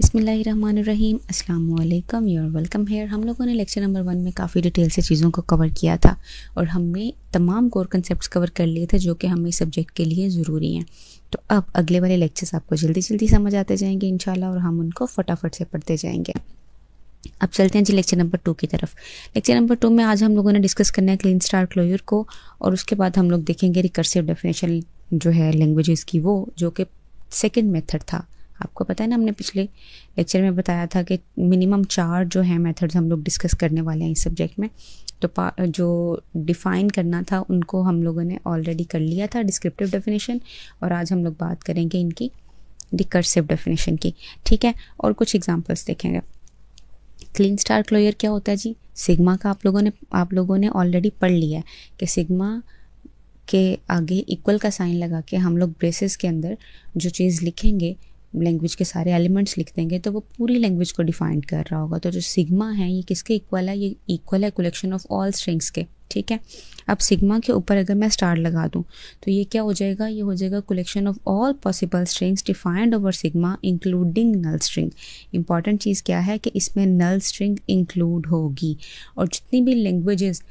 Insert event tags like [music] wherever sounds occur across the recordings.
बिसमीम अल्लाम your welcome hair हम लोगों ने लेक्चर नंबर वन में काफ़ी डिटेल से चीज़ों को कवर किया था और हमने तमाम कोर कन्सेप्ट कवर कर लिए थे जो कि हमें सब्जेक्ट के लिए ज़रूरी हैं तो अब अगले वाले लेक्चर्स आपको जल्दी जल्दी समझ आते जाएंगे इन और हम उनको फटाफट से पढ़ते जाएंगे अब चलते हैं जी लेक्चर नंबर टू की तरफ लेक्चर नंबर टू में आज हम लोगों ने डिस्कस करना है क्लीन स्टार क्लोयर को और उसके बाद हम लोग देखेंगे रिकर्सिव डेफिनेशन जो है लैंग्वेजेस की वो जो कि सेकेंड मेथड था आपको पता है ना हमने पिछले लेक्चर में बताया था कि मिनिमम चार जो है मेथड्स हम लोग डिस्कस करने वाले हैं इस सब्जेक्ट में तो जो डिफ़ाइन करना था उनको हम लोगों ने ऑलरेडी कर लिया था डिस्क्रिप्टिव डेफिनेशन और आज हम लोग बात करेंगे इनकी रिकर्सिव डेफिनेशन की ठीक है और कुछ एग्जांपल्स देखेंगे क्लीन स्टार क्लोयर क्या होता है जी सिग्मा का आप लोगों ने आप लोगों ने ऑलरेडी पढ़ लिया है कि सिग्मा के आगे इक्वल का साइन लगा के हम लोग ब्रेसेस के अंदर जो चीज़ लिखेंगे लैंग्वेज के सारे एलिमेंट्स लिख देंगे तो वो पूरी लैंग्वेज को डिफाइन कर रहा होगा तो जो सिग्मा है ये किसके इक्वल है ये इक्वल है कलेक्शन ऑफ ऑल स्ट्रिंग्स के ठीक है अब सिग्मा के ऊपर अगर मैं स्टार लगा दूं तो ये क्या हो जाएगा ये हो जाएगा collection of all possible strings defined over sigma including null string important चीज़ क्या है कि इसमें नल स्ट्रिंग इंक्लूड होगी और जितनी भी लैंग्वेजेस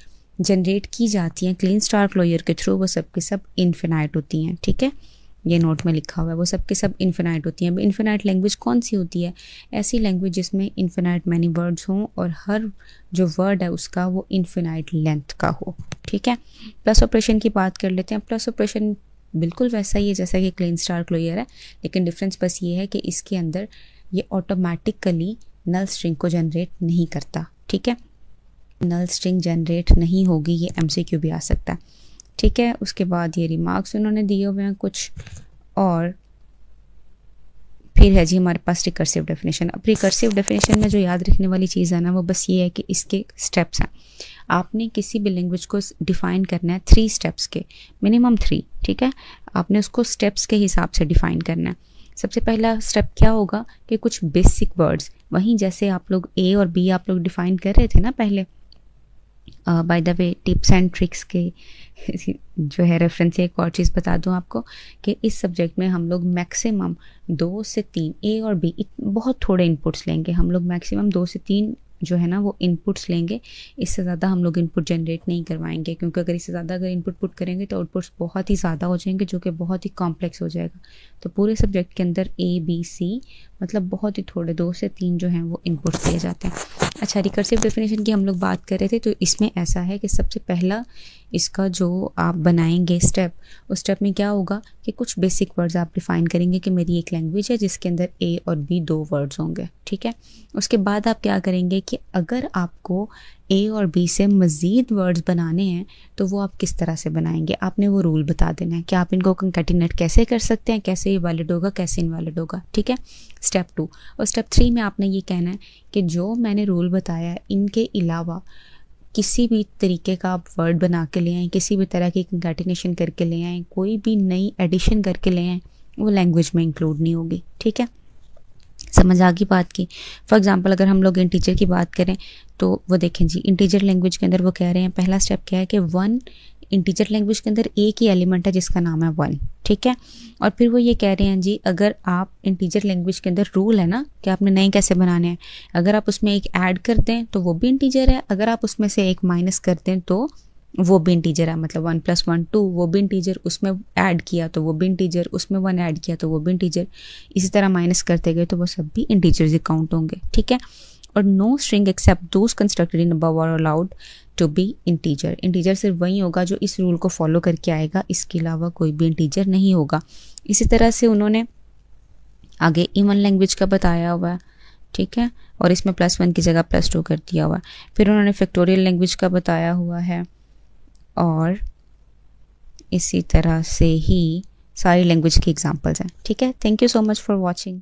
जनरेट की जाती हैं क्लीन स्टार फ्लोयर के थ्रू वो सब के सब इन्फिनाइट होती हैं ठीक है थीके? ये नोट में लिखा हुआ है वो सब के सब इन्फिनाइट होती हैं अब इन्फिनाइट लैंग्वेज कौन सी होती है ऐसी लैंग्वेज जिसमें इन्फिनाइट मैनी वर्ड्स हों और हर जो वर्ड है उसका वो इन्फिनाइट लेंथ का हो ठीक है प्लस ऑपरेशन की बात कर लेते हैं प्लस ऑपरेशन बिल्कुल वैसा ही है जैसा कि क्लीन स्टार क्लोयर है लेकिन डिफरेंस बस ये है कि इसके अंदर ये ऑटोमेटिकली नल स्ट्रिंग को जनरेट नहीं करता ठीक है नल स्ट्रिंग जनरेट नहीं होगी ये एम भी आ सकता है ठीक है उसके बाद ये रिमार्क्स उन्होंने दिए हुए हैं कुछ और फिर है जी हमारे पास रिकर्सिव डेफिनेशन अब रिकर्सिव डेफिनेशन में जो याद रखने वाली चीज़ है ना वो बस ये है कि इसके स्टेप्स हैं आपने किसी भी लैंग्वेज को डिफ़ाइन करना है थ्री स्टेप्स के मिनिमम थ्री ठीक है आपने उसको स्टेप्स के हिसाब से डिफ़ाइन करना है सबसे पहला स्टेप क्या होगा कि कुछ बेसिक वर्ड्स वहीं जैसे आप लोग ए और बी आप लोग डिफ़ाइन कर रहे थे ना पहले by the way tips and tricks के [laughs] जो है रेफरेंस एक और चीज़ बता दूं आपको कि इस सब्जेक्ट में हम लोग मैक्सिमम दो से तीन ए और बी बहुत थोड़े इनपुट्स लेंगे हम लोग मैक्सिमम दो से तीन जो है ना वो इनपुट्स लेंगे इससे ज़्यादा हम लोग इनपुट जनरेट नहीं करवाएंगे क्योंकि अगर इससे ज़्यादा अगर इनपुट पुट करेंगे तो आउटपुट्स बहुत ही ज़्यादा हो जाएंगे जो कि बहुत ही कॉम्प्लेक्स हो जाएगा तो पूरे सब्जेक्ट के अंदर ए बी सी मतलब बहुत ही थोड़े दो से तीन जो हैं वो इनपुट्स दिए जाते हैं अच्छा रिकर्सिव डेफिनेशन की हम लोग बात कर रहे थे तो इसमें ऐसा है कि सबसे पहला इसका जो आप बनाएंगे स्टेप उस स्टेप में क्या होगा कि कुछ बेसिक वर्ड्स आप डिफ़ाइन करेंगे कि मेरी एक लैंग्वेज है जिसके अंदर ए और बी दो वर्ड्स होंगे ठीक है उसके बाद आप क्या करेंगे कि अगर आपको ए और बी से मज़ीद वर्ड्स बनाने हैं तो वो आप किस तरह से बनाएंगे आपने वो रूल बता देना है कि आप इनको कंकेटिनेट कैसे कर सकते हैं कैसे ये वैलिड होगा कैसे इनवैलिड होगा ठीक है स्टेप टू और स्टेप थ्री में आपने ये कहना है कि जो मैंने रूल रूल बताया है इनके अलावा किसी भी तरीके का आप वर्ड बना के ले आएँ किसी भी तरह की कंकैटिनेशन करके ले आएँ कोई भी नई एडिशन करके ले आएँ वो लैंग्वेज में इंक्लूड नहीं होगी ठीक है समझ आ गई बात की फॉर एग्जांपल अगर हम लोग इंटीजर की बात करें तो वो देखें जी इंटीजर लैंग्वेज के अंदर वो कह रहे हैं पहला स्टेप क्या है कि वन इंटीजर लैंग्वेज के अंदर एक ही एलिमेंट है जिसका नाम है वन ठीक है और फिर वो ये कह रहे हैं जी अगर आप इंटीजर लैंग्वेज के अंदर रूल है ना कि आपने नए कैसे बनाने हैं अगर आप उसमें एक ऐड कर दें तो वो भी इंटीजर है अगर आप उसमें से एक माइनस कर दें तो वो भी इंटीजर है मतलब वन प्लस वन टू वो भी इंटीजर उसमें ऐड किया तो वो भी इंटीजर उसमें वन ऐड किया तो वो भी इंटीजर इसी तरह माइनस करते गए तो वो सब भी इंटीजर्स काउंट होंगे ठीक है और no string except those constructed in above are allowed to be integer integer सिर्फ वही होगा जो इस रूल को फॉलो करके आएगा इसके अलावा कोई भी इंटीजर नहीं होगा इसी तरह से उन्होंने आगे इवन लैंग्वेज का बताया हुआ है ठीक है और इसमें प्लस वन की जगह प्लस टू कर दिया हुआ फिर उन्होंने फैक्टोरियल लैंग्वेज का बताया हुआ है और इसी तरह से ही सारी लैंग्वेज की एग्जांपल्स हैं ठीक है thank you so much for watching